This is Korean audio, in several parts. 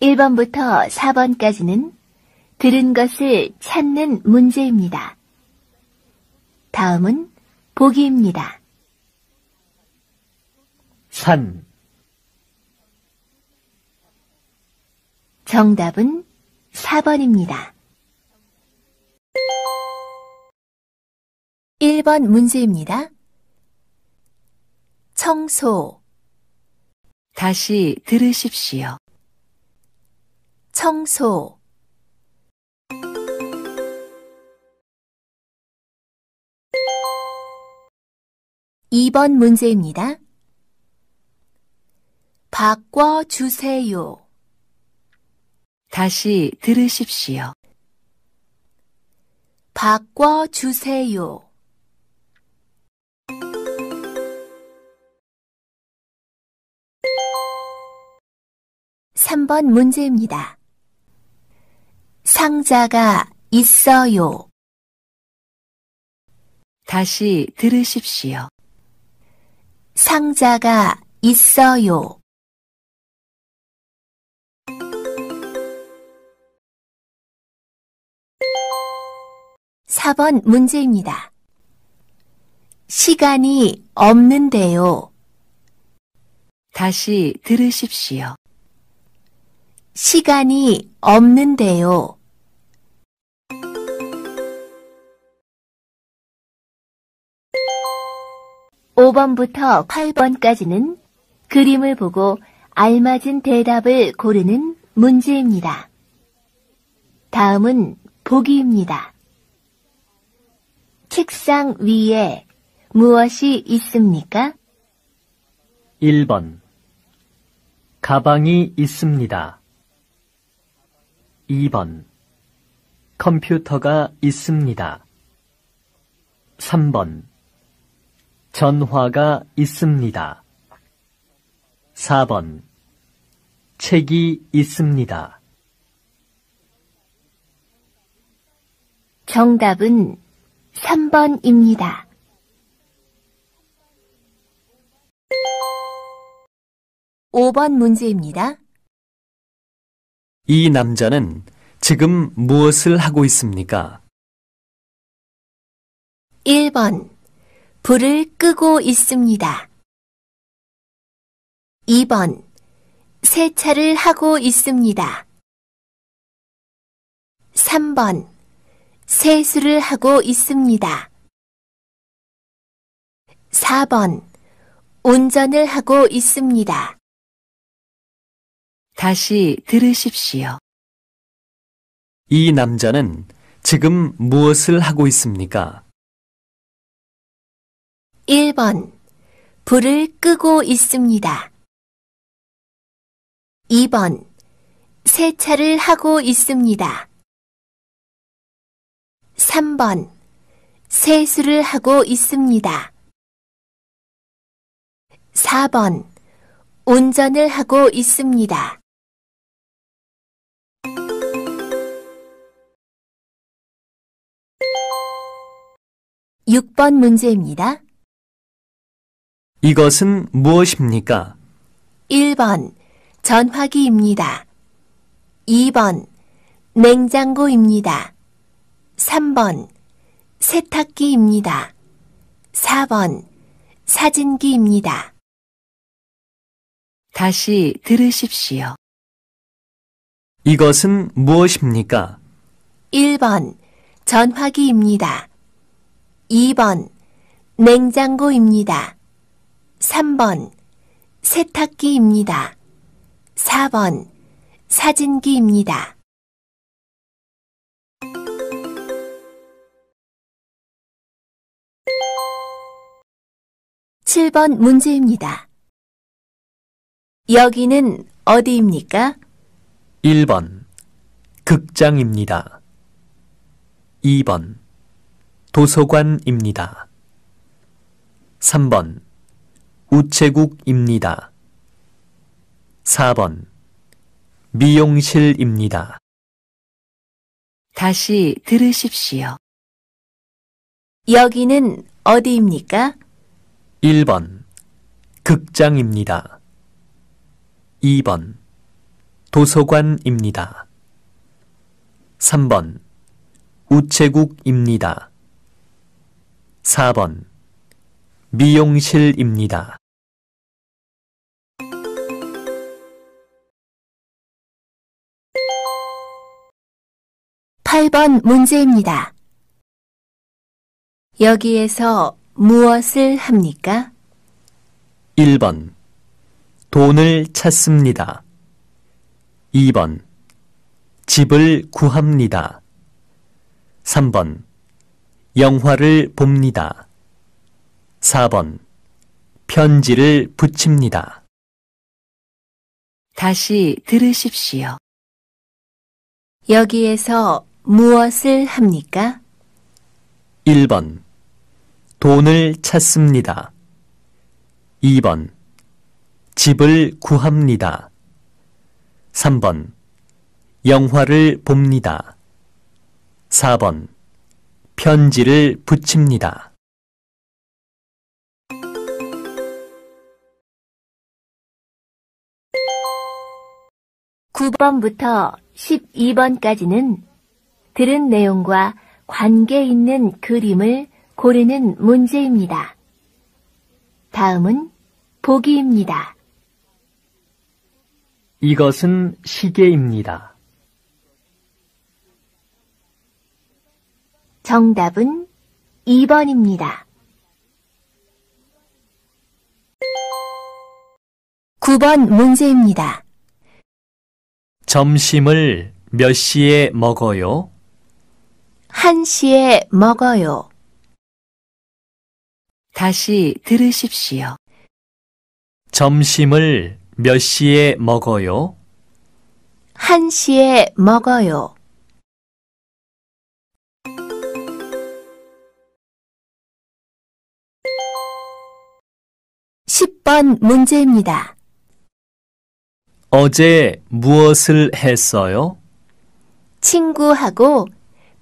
1번부터 4번까지는 들은 것을 찾는 문제입니다. 다음은 보기입니다. 산 정답은 4번입니다. 1번 문제입니다. 청소 다시 들으십시오. 청소 이번 문제입니다. 바꿔주세요. 다시 들으십시오. 바꿔주세요. 삼번 문제입니다. 상자가 있어요. 다시 들으십시오. 상자가 있어요. 사번 문제입니다. 시간이 없는데요. 다시 들으십시오. 시간이 없는데요. 5번부터 8번까지는 그림을 보고 알맞은 대답을 고르는 문제입니다. 다음은 보기입니다. 책상 위에 무엇이 있습니까? 1번 가방이 있습니다. 2번 컴퓨터가 있습니다. 3번 전화가 있습니다. 4번 책이 있습니다. 정답은 3번입니다. 5번 문제입니다. 이 남자는 지금 무엇을 하고 있습니까? 1번 불을 끄고 있습니다. 2번. 세차를 하고 있습니다. 3번. 세수를 하고 있습니다. 4번. 운전을 하고 있습니다. 다시 들으십시오. 이 남자는 지금 무엇을 하고 있습니까? 1번. 불을 끄고 있습니다. 2번. 세차를 하고 있습니다. 3번. 세수를 하고 있습니다. 4번. 운전을 하고 있습니다. (6번) 문제입니다. 이것은 무엇입니까? 1번 전화기입니다. 2번 냉장고입니다. 3번 세탁기입니다. 4번 사진기입니다. 다시 들으십시오. 이것은 무엇입니까? 1번 전화기입니다. 2번 냉장고입니다. 3번 세탁기입니다. 4번 사진기입니다. 7번 문제입니다. 여기는 어디입니까? 1번 극장입니다. 2번 도서관입니다. 3번 우체국입니다. 4번 미용실입니다. 다시 들으십시오. 여기는 어디입니까? 1번 극장입니다. 2번 도서관입니다. 3번 우체국입니다. 4번 미용실입니다. 8번 문제입니다. 여기에서 무엇을 합니까? 1번 돈을 찾습니다. 2번 집을 구합니다. 3번 영화를 봅니다. 4번 편지를 붙입니다. 다시 들으십시오. 여기에서 무엇을 합니까? 1번 돈을 찾습니다. 2번 집을 구합니다. 3번 영화를 봅니다. 4번 편지를 붙입니다. 9번부터 12번까지는 들은 내용과 관계 있는 그림을 고르는 문제입니다. 다음은 보기입니다. 이것은 시계입니다. 정답은 2번입니다. 9번 문제입니다. 점심을 몇 시에 먹어요? 1시에 먹어요. 다시 들으십시오. 점심을 몇 시에 먹어요? 1시에 먹어요. 1 0번 문제입니다. 어제 무엇을 했어요? 친구하고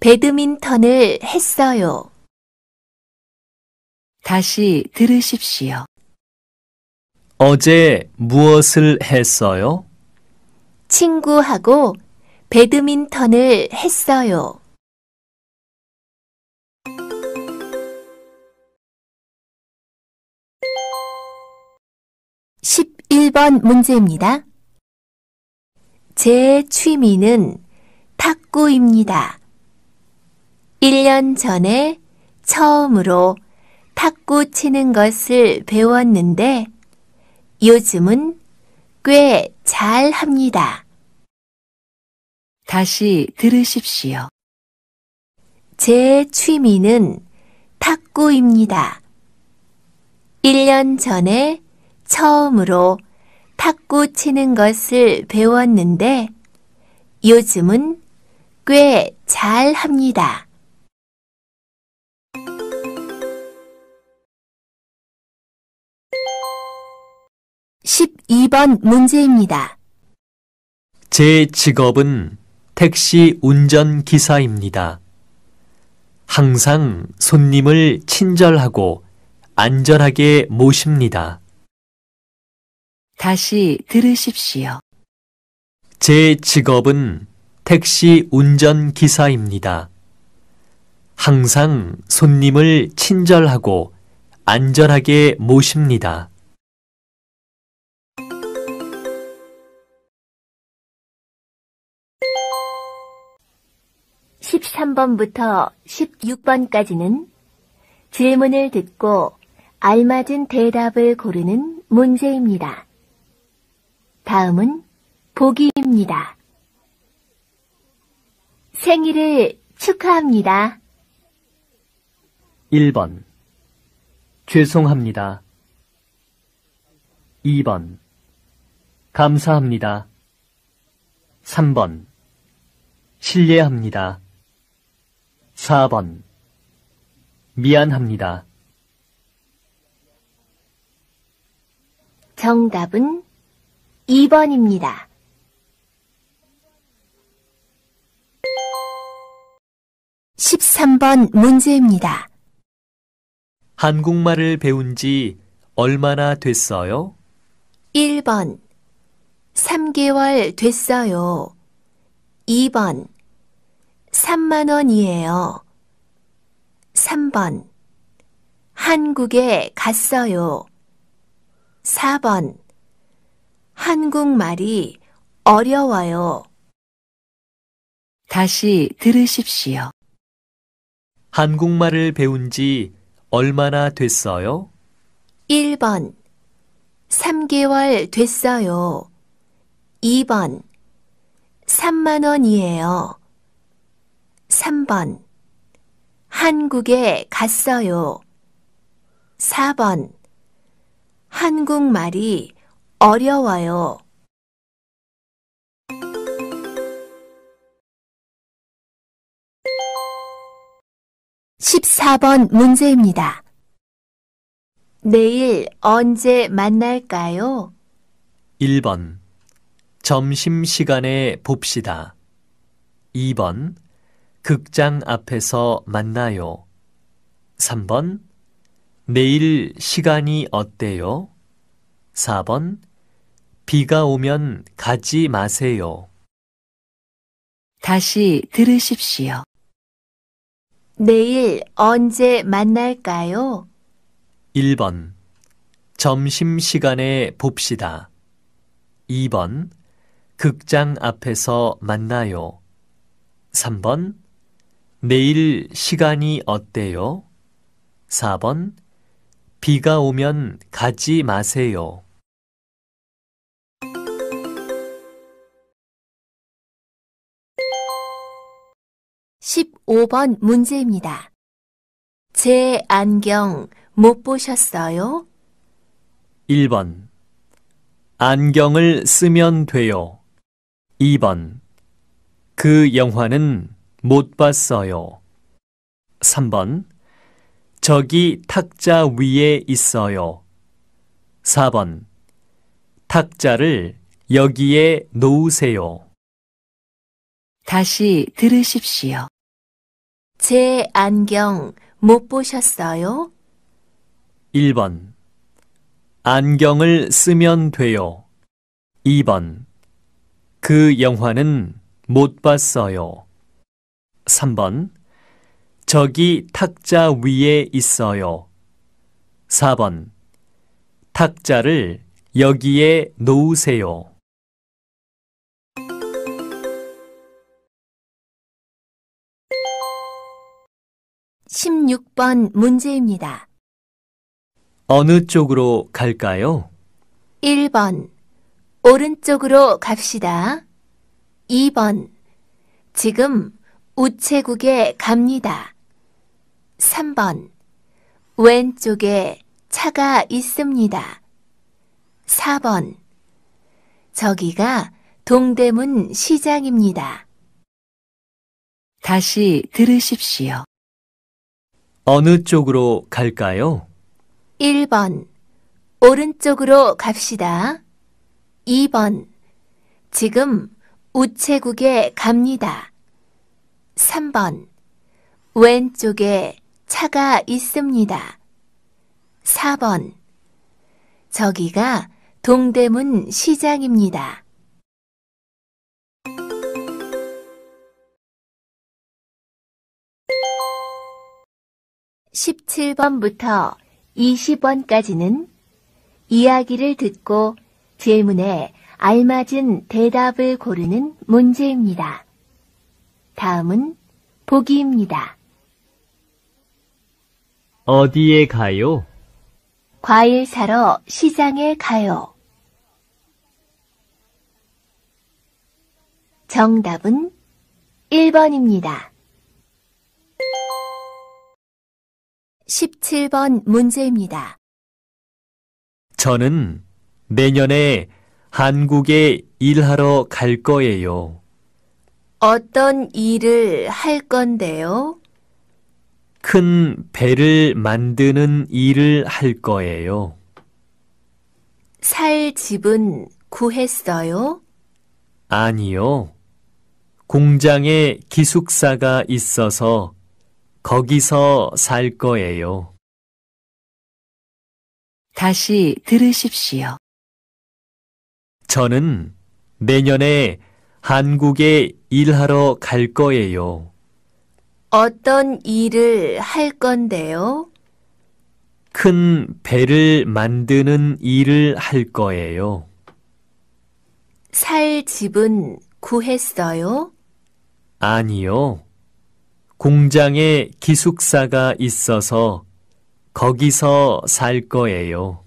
배드민턴을 했어요. 다시 들으십시오. 어제 무엇을 했어요? 친구하고 배드민턴을 했어요. (11번) 문제입니다. 제 취미는 탁구입니다. 1년 전에 처음으로 탁구 치는 것을 배웠는데 요즘은 꽤 잘 합니다. 다시 들으십시오. 제 취미는 탁구입니다. 1년 전에 처음으로 탁구 치는 것을 배웠는데 요즘은 꽤 잘 합니다. 1 2번 문제입니다. 제 직업은 택시 운전기사입니다. 항상 손님을 친절하고 안전하게 모십니다. 다시 들으십시오. 제 직업은 택시 운전기사입니다. 항상 손님을 친절하고 안전하게 모십니다. 십삼 번부터 십육 번까지는 질문을 듣고 알맞은 대답을 고르는 문제입니다. 다음은 보기입니다. 생일을 축하합니다. 1번 죄송합니다. 2번 감사합니다. 3번 실례합니다. 4번 미안합니다. 정답은 2번입니다. 13번 문제입니다. 한국말을 배운 지 얼마나 됐어요? 1번 3개월 됐어요. 2번 3만 원이에요. 3번 한국에 갔어요. 4번 한국말이 어려워요. 다시 들으십시오. 한국말을 배운 지 얼마나 됐어요? 1번 3개월 됐어요. 2번 3만 원이에요. 3번 한국에 갔어요. 4번 한국말이 어려워요. 십사 번 문제입니다. 내일 언제 만날까요? 1번 점심시간에 봅시다. 2번 극장 앞에서 만나요. 3번 내일 시간이 어때요? 4번 비가 오면 가지 마세요. 다시 들으십시오. 내일 언제 만날까요? 1번. 점심시간에 봅시다. 2번. 극장 앞에서 만나요. 3번. 내일 시간이 어때요? 4번. 비가 오면 가지 마세요. 15번 문제입니다. 제 안경 못 보셨어요? 1번 안경을 쓰면 돼요. 2번 그 영화는 못 봤어요. 3번 저기 탁자 위에 있어요. 4번 탁자를 여기에 놓으세요. 다시 들으십시오. 제 안경 못 보셨어요? 1번 안경을 쓰면 돼요. 2번 그 영화는 못 봤어요. 3번 저기 탁자 위에 있어요. 4번 탁자를 여기에 놓으세요. 16번 문제입니다. 어느 쪽으로 갈까요? 1번 오른쪽으로 갑시다. 2번 지금 우체국에 갑니다. 3번 왼쪽에 차가 있습니다. 4번 저기가 동대문 시장입니다. 다시 들으십시오. 어느 쪽으로 갈까요? 1번. 오른쪽으로 갑시다. 2번. 지금 우체국에 갑니다. 3번. 왼쪽에 차가 있습니다. 4번. 저기가 동대문 시장입니다. 17번부터 20번까지는 이야기를 듣고 질문에 알맞은 대답을 고르는 문제입니다. 다음은 보기입니다. 어디에 가요? 과일 사러 시장에 가요. 정답은 1번입니다. 17번 문제입니다. 저는 내년에 한국에 일하러 갈 거예요. 어떤 일을 할 건데요? 큰 배를 만드는 일을 할 거예요. 살 집은 구했어요? 아니요. 공장에 기숙사가 있어서 거기서 살 거예요. 다시 들으십시오. 저는 내년에 한국에 일하러 갈 거예요. 어떤 일을 할 건데요? 큰 배를 만드는 일을 할 거예요. 살 집은 구했어요? 아니요. 공장에 기숙사가 있어서 거기서 살 거예요.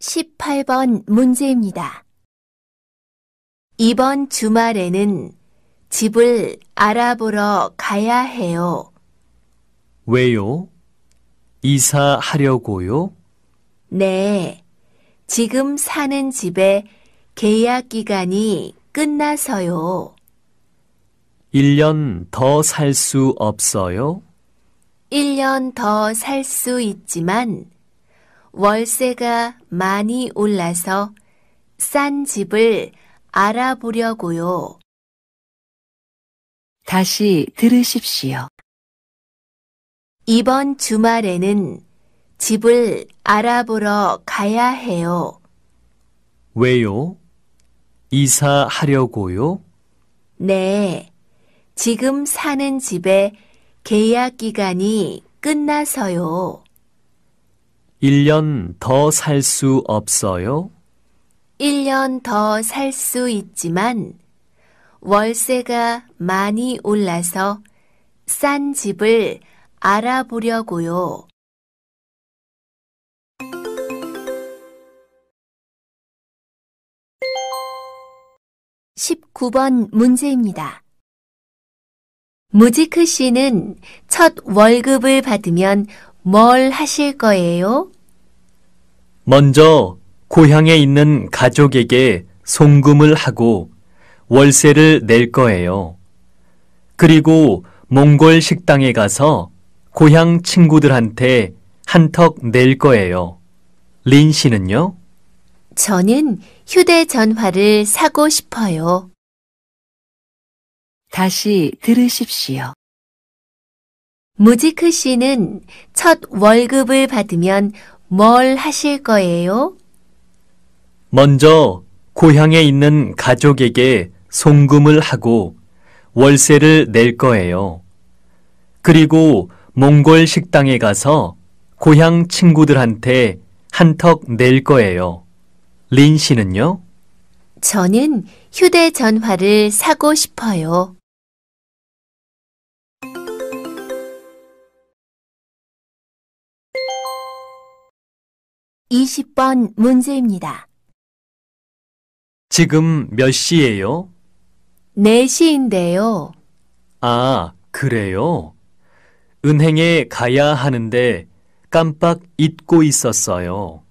십팔 번 문제입니다. 이번 주말에는 집을 알아보러 가야 해요. 왜요? 이사하려고요? 네. 지금 사는 집에 계약 기간이 끝나서요. 1년 더 살 수 없어요? 1년 더 살 수 있지만 월세가 많이 올라서 싼 집을 알아보려고요. 다시 들으십시오. 이번 주말에는 집을 알아보러 가야 해요. 왜요? 이사하려고요? 네. 지금 사는 집에 계약 기간이 끝나서요. 1년 더 살 수 없어요? 1년 더 살 수 있지만 월세가 많이 올라서 싼 집을 알아보려고요. 19번 문제입니다. 무지크 씨는 첫 월급을 받으면 뭘 하실 거예요? 먼저 고향에 있는 가족에게 송금을 하고 월세를 낼 거예요. 그리고 몽골 식당에 가서 고향 친구들한테 한턱 낼 거예요. 린 씨는요? 저는 휴대전화를 사고 싶어요. 다시 들으십시오. 무지크 씨는 첫 월급을 받으면 뭘 하실 거예요? 먼저 고향에 있는 가족에게 송금을 하고 월세를 낼 거예요. 그리고 몽골 식당에 가서 고향 친구들한테 한턱 낼 거예요. 린 씨는요? 저는 휴대전화를 사고 싶어요. 2 0번 문제입니다. 지금 몇 시예요? 4시인데요. 아, 그래요? 은행에 가야 하는데 깜빡 잊고 있었어요.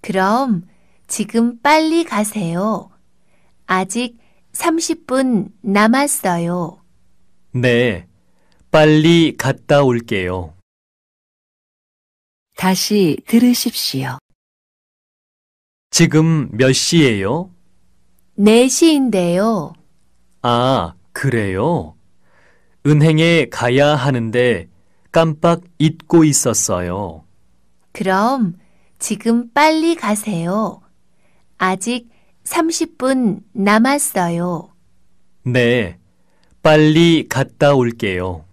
그럼 지금 빨리 가세요. 아직 30분 남았어요. 네, 빨리 갔다 올게요. 다시 들으십시오. 지금 몇 시예요? 4시인데요. 아, 그래요? 은행에 가야 하는데 깜빡 잊고 있었어요. 그럼 지금 빨리 가세요. 아직 30분 남았어요. 네, 빨리 갔다 올게요.